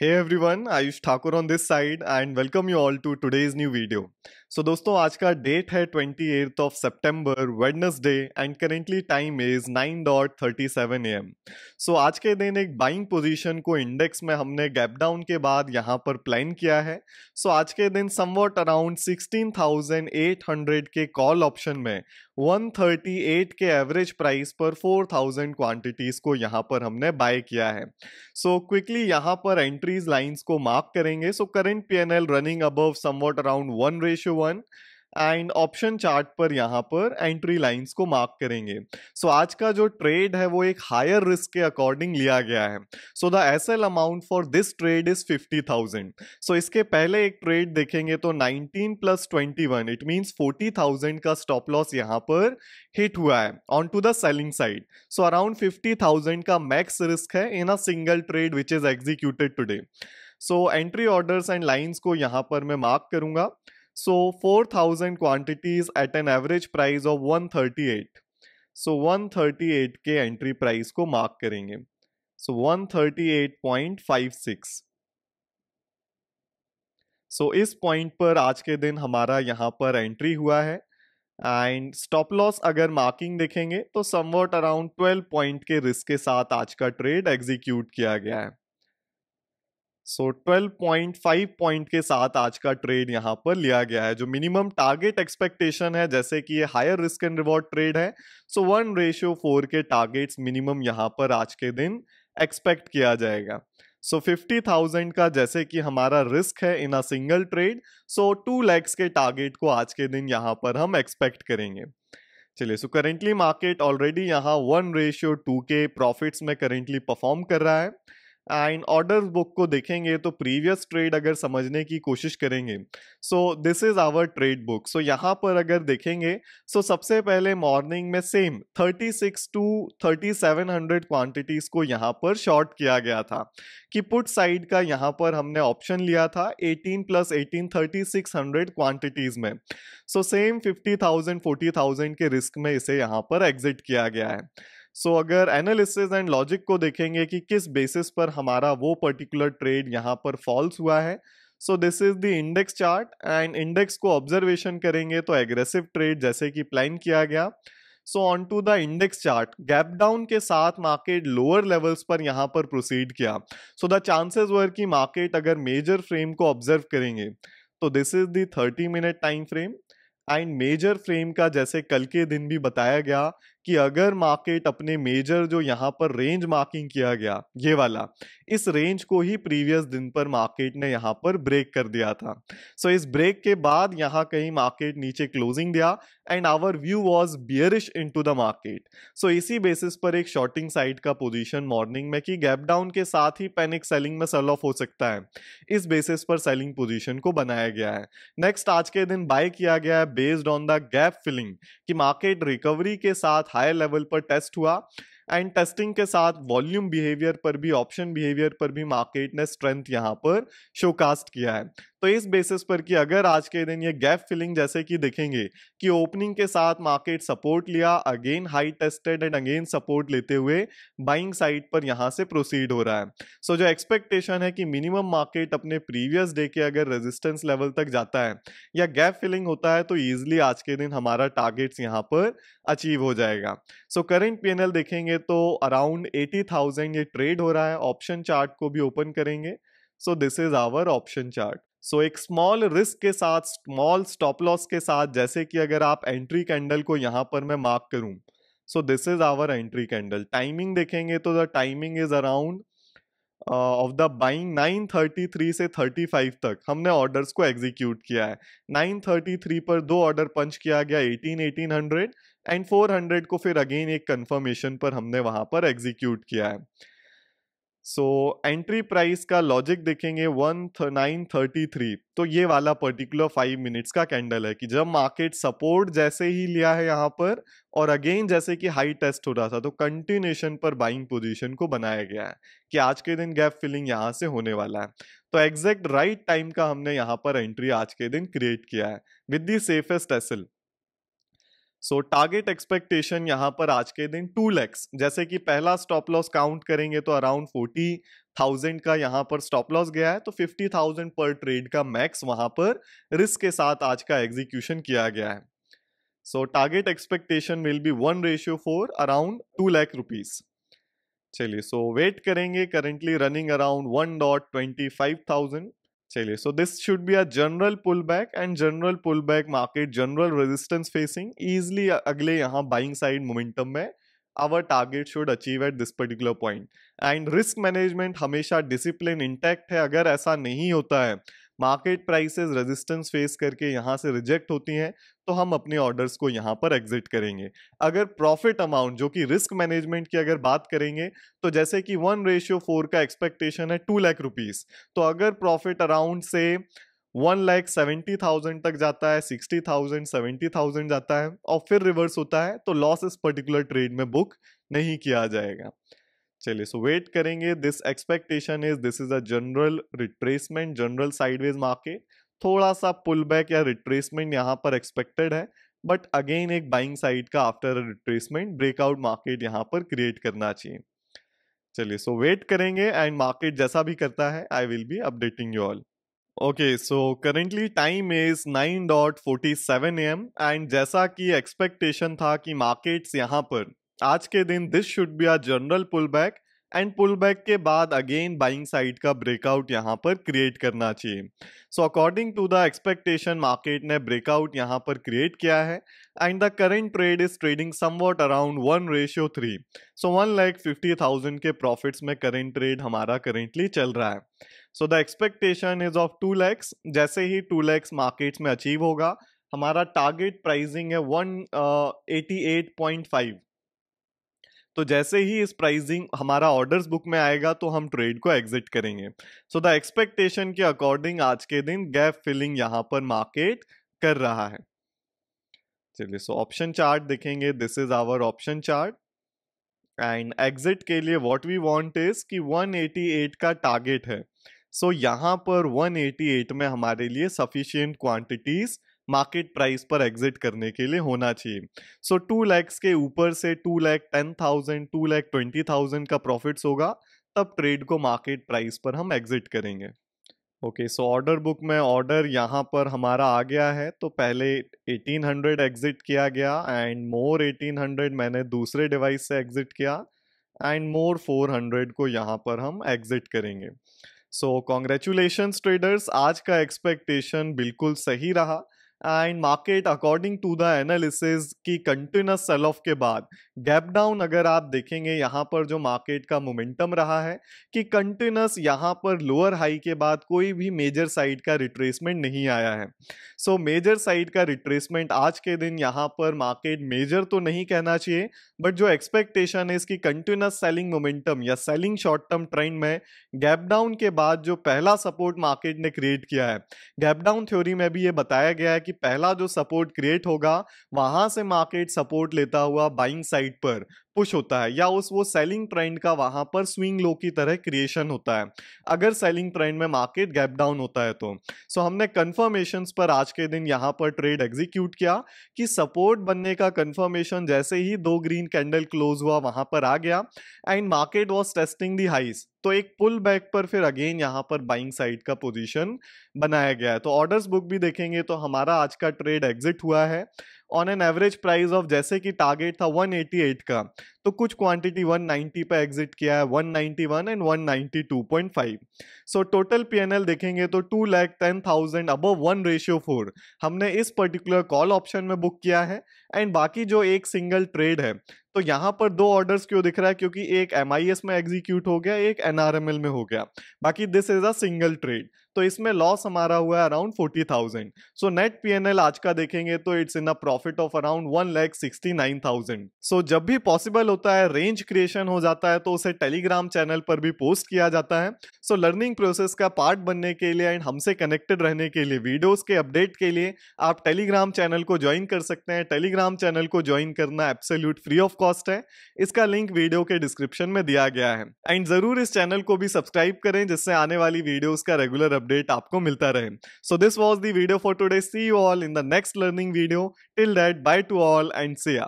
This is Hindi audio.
Hey everyone, Ayush Thakur on this side and welcome you all to today's new video. सो दोस्तों आज का डेट है twenty eighth of September Wednesday and currently time is nine dot thirty seven A M so आज के दिन एक बाइंग पोजिशन को इंडेक्स में हमने गैप डाउन के बाद यहाँ पर प्लान किया है सो so, आज के दिन somewhat around sixteen thousand eight hundred के कॉल ऑप्शन में वन थर्टी एट के एवरेज प्राइस पर फोर थाउजेंड क्वान्टिटीज़ को यहाँ पर हमने बाय किया है सो क्विकली यहाँ पर एंट्रीज लाइन्स को मार्क करेंगे so current P N L running above somewhat around one ratio one and option chart पर यहाँ पर एंट्री लाइंस को मार्क करेंगे सो so, आज का जो ट्रेड है वो एक हायर रिस्क के अकॉर्डिंग लिया गया है so the S L amount for this trade is fifty thousand so इसके पहले एक ट्रेड देखेंगे तो nineteen plus twenty one it means forty thousand का स्टॉप लॉस यहाँ पर हिट हुआ है on to the selling side so around fifty thousand का मैक्स रिस्क है in a single trade which is executed today so entry orders and lines को यहाँ पर मैं मार्क करूंगा So 4000 quantities at an average price of 138. So at के entry price को mark करेंगे. So 138.56. So इस पॉइंट पर आज के दिन हमारा यहाँ पर एंट्री हुआ है एंड स्टॉप लॉस अगर मार्किंग देखेंगे तो समवट अराउंड 12 पॉइंट के रिस्क के साथ आज का ट्रेड एग्जीक्यूट किया गया है so twelve point five point के साथ आज का ट्रेड यहां पर लिया गया है जो मिनिमम टारगेट एक्सपेक्टेशन है जैसे कि ये higher risk and reward trade है सो वन रेशियो फोर के टारगेट्स मिनिमम यहाँ पर आज के दिन एक्सपेक्ट किया जाएगा सो फिफ्टी थाउजेंड का जैसे कि हमारा रिस्क है in a single trade so two lakhs के टारगेट को आज के दिन यहाँ पर हम एक्सपेक्ट करेंगे चलिए सो करेंटली मार्केट ऑलरेडी यहाँ वन रेशियो टू के प्रॉफिट्स में करेंटली परफॉर्म कर रहा है एंड ऑर्डर बुक को देखेंगे तो प्रीवियस ट्रेड अगर समझने की कोशिश करेंगे so this is our trade book so यहाँ पर अगर देखेंगे सो so सबसे पहले मॉर्निंग में same 36 to thirty seven hundred quantities को यहाँ पर शॉर्ट किया गया था कि पुट साइड का यहाँ पर हमने ऑप्शन लिया था 18 plus eighteen thirty six hundred quantities में so same fifty thousand forty thousand के रिस्क में इसे यहाँ पर एग्जिट किया गया है सो so, अगर एनालिसिस एंड लॉजिक को देखेंगे कि किस बेसिस पर हमारा वो पर्टिकुलर ट्रेड यहाँ पर फॉल्स हुआ है so this is the index chart and index को ऑब्जर्वेशन करेंगे तो एग्रेसिव ट्रेड जैसे कि प्लान किया गया so on to the index chart gap down के साथ मार्केट लोअर लेवल्स पर यहाँ पर प्रोसीड किया सो द चांसेस वर कि मार्केट अगर मेजर फ्रेम को ऑब्जर्व करेंगे तो this is thirty minute time frame and major frame का जैसे कल के दिन भी बताया गया कि अगर मार्केट अपने मेजर जो यहाँ पर रेंज मार्किंग किया गया ये वाला इस रेंज को ही प्रीवियस दिन पर मार्केट ने यहाँ पर ब्रेक कर दिया था सो so, इस ब्रेक के बाद यहाँ कहीं मार्केट नीचे क्लोजिंग दिया and our view was bearish in to the market so इसी बेसिस पर एक शॉर्टिंग साइड का पोजीशन मॉर्निंग में कि गैप डाउन के साथ ही पैनिक सेलिंग में सेल ऑफ हो सकता है इस बेसिस पर सेलिंग पोजिशन को बनाया गया है नेक्स्ट आज के दिन बाय किया गया है based on the gap filling कि मार्केट रिकवरी के साथ साथ हायर लेवल पर टेस्ट हुआ एंड टेस्टिंग के साथ वॉल्यूम बिहेवियर पर भी ऑप्शन बिहेवियर पर भी मार्केट ने स्ट्रेंथ यहाँ पर शोकास्ट किया है तो इस बेसिस पर कि अगर आज के दिन ये गैप फिलिंग जैसे कि देखेंगे कि ओपनिंग के साथ मार्केट सपोर्ट लिया again high tested and again support लेते हुए बाइंग साइड पर यहाँ से प्रोसीड हो रहा है सो so, जो एक्सपेक्टेशन है कि मिनिमम मार्केट अपने प्रीवियस डे के अगर रेजिस्टेंस लेवल तक जाता है या गैप फिलिंग होता है तो ईजिली आज के दिन हमारा टारगेट्स यहाँ पर अचीव हो जाएगा सो करेंट पी देखेंगे तो अराउंड एटी थाउजेंड ये ट्रेड हो रहा है ऑप्शन चार्ट को भी ओपन करेंगे so this is our option chart so so, एक स्मॉल रिस्क के साथ स्मॉल स्टॉप लॉस के साथ जैसे कि अगर आप एंट्री कैंडल को यहां पर मैं मार्क करूं so this is our entry candle timing देखेंगे तो the timing is around of the buying 933 से 35 तक हमने ऑर्डर्स को एग्जीक्यूट किया है 933 पर दो ऑर्डर पंच किया गया 18 1800 एंड 400 को फिर अगेन एक कंफर्मेशन पर हमने वहां पर एग्जीक्यूट किया है सो एंट्री प्राइस का लॉजिक देखेंगे वन नाइन थर्टी थ्री तो ये वाला पर्टिकुलर फाइव मिनट्स का कैंडल है कि जब मार्केट सपोर्ट जैसे ही लिया है यहाँ पर और अगेन जैसे कि हाई टेस्ट हो रहा था तो कंटिन्यूशन पर बाइंग पोजीशन को बनाया गया है कि आज के दिन गैप फिलिंग यहाँ से होने वाला है तो एग्जैक्ट राइट टाइम का हमने यहाँ पर एंट्री आज के दिन क्रिएट किया है with the safest S L so target expectation यहाँ पर आज के दिन टू लैक्स जैसे कि पहला स्टॉप लॉस काउंट करेंगे तो अराउंड फोर्टी थाउजेंड का यहाँ पर स्टॉप लॉस गया है तो फिफ्टी थाउजेंड पर ट्रेड का मैक्स वहाँ पर रिस्क के साथ आज का एग्जीक्यूशन किया गया है so target expectation will be one ratio four around two lakh rupees चलिए सो वेट करेंगे currently running around one dot twenty five thousand चलिए so this should be a general pull back and general pull back market general resistance facing easily अगले यहाँ बाइंग साइड मोमेंटम में our target should achieve at this particular point and risk management हमेशा डिसिप्लिन इंटैक्ट है अगर ऐसा नहीं होता है मार्केट प्राइसेस रेजिस्टेंस फेस करके यहाँ से रिजेक्ट होती हैं तो हम अपने ऑर्डर्स को यहाँ पर एग्जिट करेंगे अगर प्रॉफिट अमाउंट जो कि रिस्क मैनेजमेंट की अगर बात करेंगे तो जैसे कि वन रेशियो फोर का एक्सपेक्टेशन है टू लैख रुपीज़ तो अगर प्रॉफिट अराउंड से वन लैख सेवेंटी थाउजेंड तक जाता है सिक्सटी थाउजेंड सेवेंटी थाउजेंड जाता है और फिर रिवर्स होता है तो लॉस इस पर्टिकुलर ट्रेड में बुक नहीं किया जाएगा चलिए सो वेट करेंगे this expectation is this is a general retracement general sideways market थोड़ा सा पुल बैक या रिट्रेसमेंट यहाँ पर एक्सपेक्टेड है बट अगेन एक बाइंग साइड का आफ्टर रिट्रेसमेंट ब्रेकआउट मार्केट यहाँ पर क्रिएट करना चाहिए चलिए सो वेट करेंगे एंड मार्केट जैसा भी करता है I will be updating you all okay so currently time is nine dot forty seven M and जैसा कि एक्सपेक्टेशन था कि मार्केट्स यहाँ पर आज के दिन this should be are general pull back and pull back के बाद अगेन बाइंग साइड का ब्रेकआउट यहाँ पर क्रिएट करना चाहिए so according to the expectation market ने ब्रेकआउट यहाँ पर क्रिएट किया है and the current trade is trading somewhat around one ratio three so one lakh fifty thousand के प्रॉफिट्स में करेंट ट्रेड हमारा करेंटली चल रहा है so the expectation is of two lakhs जैसे ही टू लैक्स मार्केट्स में अचीव होगा हमारा टारगेट प्राइजिंग है one eighty eight point five तो जैसे ही इस प्राइसिंग हमारा ऑर्डर्स बुक में आएगा तो हम ट्रेड को एग्जिट करेंगे सो द एक्सपेक्टेशन के अकॉर्डिंग आज के दिन गैप फिलिंग यहां पर मार्केट कर रहा है चलिए सो ऑप्शन चार्ट देखेंगे this is our option chart and exit के लिए व्हाट वी वांट इज कि 188 का टारगेट है सो so, यहाँ पर 188 में हमारे लिए सफिशियंट क्वांटिटीज मार्केट प्राइस पर एग्जिट करने के लिए होना चाहिए सो टू लैक्स के ऊपर से two lakh ten thousand two lakh twenty thousand का प्रॉफिट्स होगा तब ट्रेड को मार्केट प्राइस पर हम एग्जिट करेंगे ओके सो ऑर्डर बुक में ऑर्डर यहाँ पर हमारा आ गया है तो पहले 1800 एग्जिट किया गया एंड मोर 1800 मैंने दूसरे डिवाइस से एग्जिट किया एंड मोर 400 को यहाँ पर हम एग्जिट करेंगे सो कॉन्ग्रेचुलेशन ट्रेडर्स आज का एक्सपेक्टेशन बिल्कुल सही रहा and market according to the analysis की कंटिन्यूस सेल ऑफ के बाद गैप डाउन अगर आप देखेंगे यहाँ पर जो मार्केट का मोमेंटम रहा है कि कंटिन्यूस यहाँ पर लोअर हाई के बाद कोई भी मेजर साइड का रिट्रेसमेंट नहीं आया है सो मेजर साइड का रिट्रेसमेंट आज के दिन यहाँ पर मार्केट मेजर तो नहीं कहना चाहिए बट जो एक्सपेक्टेशन है इसकी कंटिन्यूस सेलिंग मोमेंटम या सेलिंग शॉर्ट टर्म ट्रेंड में गैप डाउन के बाद जो पहला सपोर्ट मार्केट ने क्रिएट किया है गैप डाउन थ्योरी में भी ये बताया गया है कि पहला जो सपोर्ट क्रिएट होगा वहां से मार्केट सपोर्ट लेता हुआ बाइंग साइड पर पुश होता है या उस वो सेलिंग ट्रेंड का वहां पर स्विंग लो की तरह क्रिएशन होता है अगर सेलिंग ट्रेंड में मार्केट गैप डाउन होता है तो सो so, हमने कन्फर्मेशन पर आज के दिन यहाँ पर ट्रेड एग्जीक्यूट किया कि सपोर्ट बनने का कन्फर्मेशन जैसे ही दो ग्रीन कैंडल क्लोज हुआ वहां पर आ गया and market was testing the highs तो एक पुल बैक पर फिर अगेन यहां पर बाइंग साइड का पोजीशन बनाया गया है तो ऑर्डर्स बुक भी देखेंगे तो हमारा आज का ट्रेड एग्जिट हुआ है on an average price of जैसे कि टारगेट था 188 का तो कुछ क्वांटिटी 190 पे एग्जिट किया है 191 एंड 192.5 सो टोटल पीएनएल देखेंगे तो टू लैख टेन थाउजेंड अब वन रेशियो फोर हमने इस पर्टिकुलर कॉल ऑप्शन में बुक किया है एंड बाकी जो एक सिंगल ट्रेड है तो यहाँ पर दो ऑर्डर्स क्यों दिख रहा है क्योंकि एक एम में एग्जीक्यूट हो गया एक एन में हो गया बाकी this is a single trade तो इसमें लॉस हमारा हुआ है around forty thousand so net PNL आज का देखेंगे तो it's in a profit of around one lakh sixty nine thousand so जब भी पॉसिबल होता है रेंज क्रिएशन हो जाता है तो उसे टेलीग्राम चैनल पर भी पोस्ट किया जाता है सो लर्निंग प्रोसेस का पार्ट बनने के लिए एंड हमसे कनेक्टेड रहने के लिए वीडियोज के अपडेट के लिए आप टेलीग्राम चैनल को ज्वाइन कर सकते हैं टेलीग्राम चैनल को ज्वाइन करना एब्सोल्यूट फ्री ऑफ कॉस्ट है इसका लिंक वीडियो के डिस्क्रिप्शन में दिया गया है एंड जरूर इस चैनल को भी सब्सक्राइब करें जिससे आने वाली वीडियोज का रेगुलर अपडेट अपडेट आपको मिलता रहे so this was video for today see you all in the next learning video till that bye to all and uh